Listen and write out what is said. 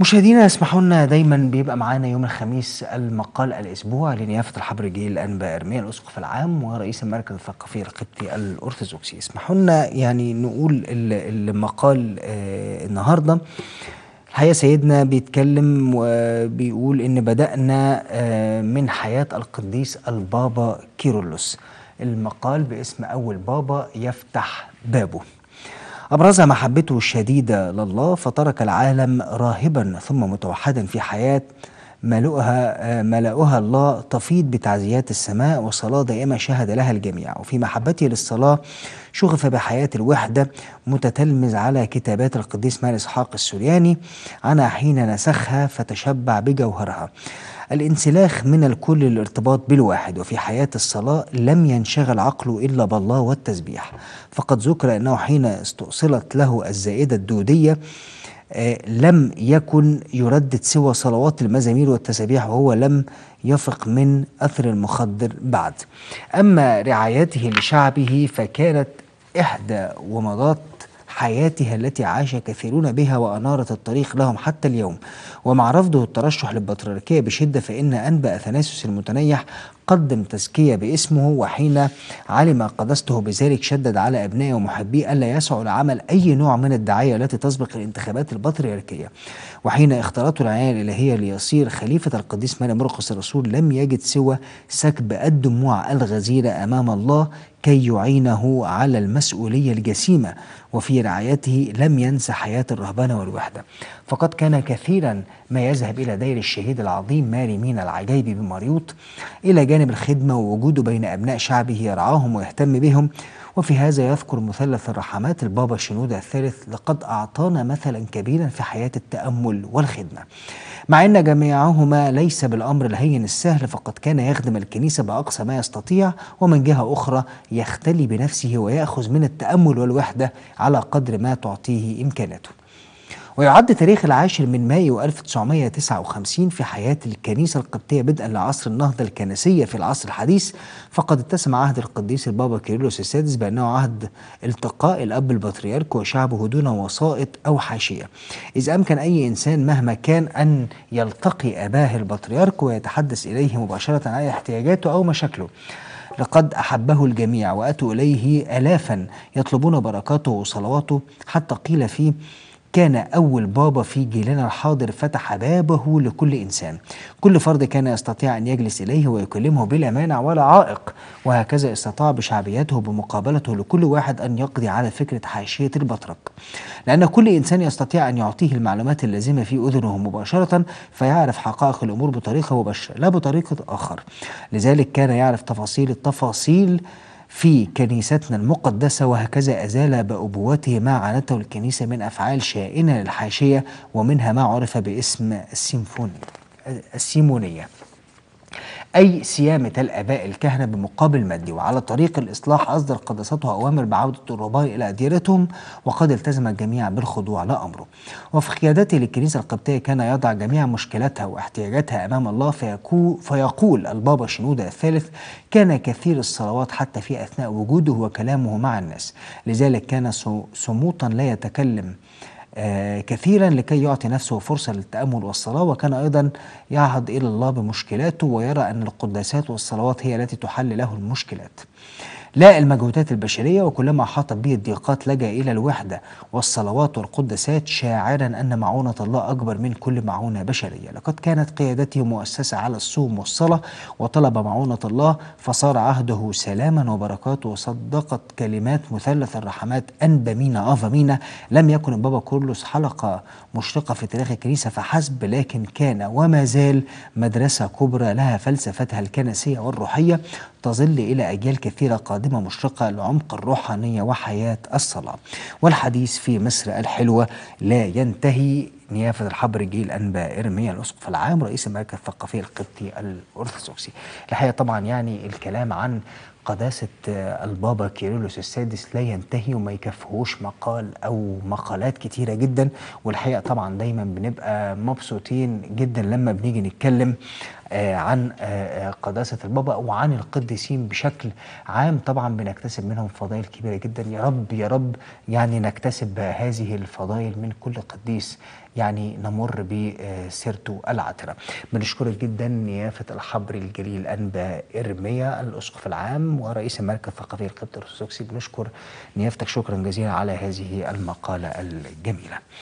مشاهدينا اسمحوا لنا دايما بيبقى معانا يوم الخميس المقال الاسبوع لنيافه الحبر الجيل الانباء ارميا الاسقف العام ورئيس المركز الثقافي القبطي الارثوذكسي اسمحوا لنا يعني نقول المقال آه، النهارده الحقيقه سيدنا بيتكلم وبيقول ان بدانا آه، من حياه القديس البابا كيرلس المقال باسم اول بابا يفتح بابه أبرزها محبته الشديدة لله فترك العالم راهبا ثم متوحدا في حياة ملؤها ملؤها الله تفيض بتعزيات السماء وصلاة دائمة شهد لها الجميع وفي محبته للصلاة شغف بحياة الوحدة متتلمذ على كتابات القديس مال إسحاق السورياني عنها حين نسخها فتشبع بجوهرها الانسلاخ من الكل للارتباط بالواحد وفي حياة الصلاة لم ينشغل عقله إلا بالله والتسبيح فقد ذكر أنه حين استؤصلت له الزائدة الدودية آه لم يكن يردد سوى صلوات المزامير والتسابيح وهو لم يفق من أثر المخدر بعد أما رعايته لشعبه فكانت إحدى ومضات حياتها التي عاش كثيرون بها وأنارت الطريق لهم حتى اليوم ومع رفضه الترشح للبطريركية بشدة فإن أنبأ ثناسس المتنيح قدم تزكية باسمه وحين علم قدسته بذلك شدد على أبنائه ومحبيه ألا يسعوا لعمل أي نوع من الدعاية التي تسبق الانتخابات البطريركية وحين اختارته العناية الإلهية ليصير خليفة القديس مريم مرقس الرسول لم يجد سوى سكب الدموع الغزيرة أمام الله كي يعينه على المسؤولية الجسيمة وفي رعايته لم ينسى حياة الرهبنة والوحدة فقد كان كثيرا ما يذهب إلى دير الشهيد العظيم ماري مينا العجيبي بمريوط إلى جانب جانب الخدمة ووجوده بين أبناء شعبه يرعاهم ويهتم بهم وفي هذا يذكر مثلث الرحمات البابا شنودة الثالث لقد أعطانا مثلا كبيرا في حياة التأمل والخدمة مع أن جميعهما ليس بالأمر الهين السهل فقد كان يخدم الكنيسة بأقصى ما يستطيع ومن جهة أخرى يختلي بنفسه ويأخذ من التأمل والوحدة على قدر ما تعطيه إمكاناته ويعد تاريخ العاشر من مايو 1959 في حياة الكنيسة القبطية بدءا لعصر النهضة الكنسية في العصر الحديث فقد اتسم عهد القديس البابا كيرلس السادس بأنه عهد التقاء الأب البطريرك وشعبه دون وسائط أو حاشية إذ أمكن أي إنسان مهما كان أن يلتقي أباه البطريرك ويتحدث إليه مباشرة عن احتياجاته أو مشاكله لقد أحبه الجميع وأتوا إليه آلافا يطلبون بركاته وصلواته حتى قيل فيه كان أول بابا في جيلنا الحاضر فتح بابه لكل إنسان كل فرد كان يستطيع أن يجلس إليه ويكلمه بلا مانع ولا عائق وهكذا استطاع بشعبيته بمقابلته لكل واحد أن يقضي على فكرة حاشية البطرك لأن كل إنسان يستطيع أن يعطيه المعلومات اللازمة في أذنه مباشرة فيعرف حقائق الأمور بطريقة مباشرة لا بطريقة آخر لذلك كان يعرف تفاصيل التفاصيل في كنيستنا المقدسة وهكذا أزال بأبوته ما عانته الكنيسة من أفعال شائنة للحاشية ومنها ما عرف باسم السيمفوني السيمونية أي سيامة الآباء الكهنة بمقابل مادي وعلى طريق الإصلاح أصدر قدساته أوامر بعودة الرباء إلى أديرتهم وقد التزم الجميع بالخضوع لأمره وفي قيادته للكنيسة القبطية كان يضع جميع مشكلاتها واحتياجاتها أمام الله فيكو فيقول البابا شنودة الثالث كان كثير الصلوات حتى في أثناء وجوده وكلامه مع الناس لذلك كان صموتا لا يتكلم آه، كثيرا لكي يعطي نفسه فرصة للتأمل والصلاة وكان أيضا يعهد إلى الله بمشكلاته ويرى أن القداسات والصلوات هي التي تحل له المشكلات لا المجهودات البشرية وكلما أحاطت به الضيقات لجأ إلى الوحدة والصلوات والقدسات شاعرا أن معونة الله أكبر من كل معونة بشرية لقد كانت قيادته مؤسسة على الصوم والصلاة وطلب معونة الله فصار عهده سلاما وبركاته وصدقت كلمات مثلث الرحمات أنبا مينا أفا مينا لم يكن البابا كورلوس حلقة مشرقة في تاريخ الكنيسة فحسب لكن كان وما زال مدرسة كبرى لها فلسفتها الكنسية والروحية تظل إلى أجيال كثيرة قادمة قادمة مشرقة لعمق الروحانية وحياة الصلاة والحديث في مصر الحلوة لا ينتهي نيافة الحبر جيل أنباء إرمية الأسقف العام رئيس المركز الثقافي القبطي الأرثوذكسي الحقيقة طبعا يعني الكلام عن قداسة آه، البابا كيرلس السادس لا ينتهي وما يكفيهوش مقال أو مقالات كتيرة جدا والحقيقة طبعا دايما بنبقى مبسوطين جدا لما بنيجي نتكلم آه، عن آه، قداسة البابا وعن القديسين بشكل عام طبعا بنكتسب منهم فضائل كبيرة جدا يا رب يا رب يعني نكتسب هذه الفضائل من كل قديس يعني نمر بسيرته العطرة بنشكرك جدا نيافة الحبر الجليل أنبا إرميا الأسقف العام ورئيس المركز الثقافي القبطي الأرثوذكسي بنشكر نيافتك شكرا جزيلا على هذه المقالة الجميلة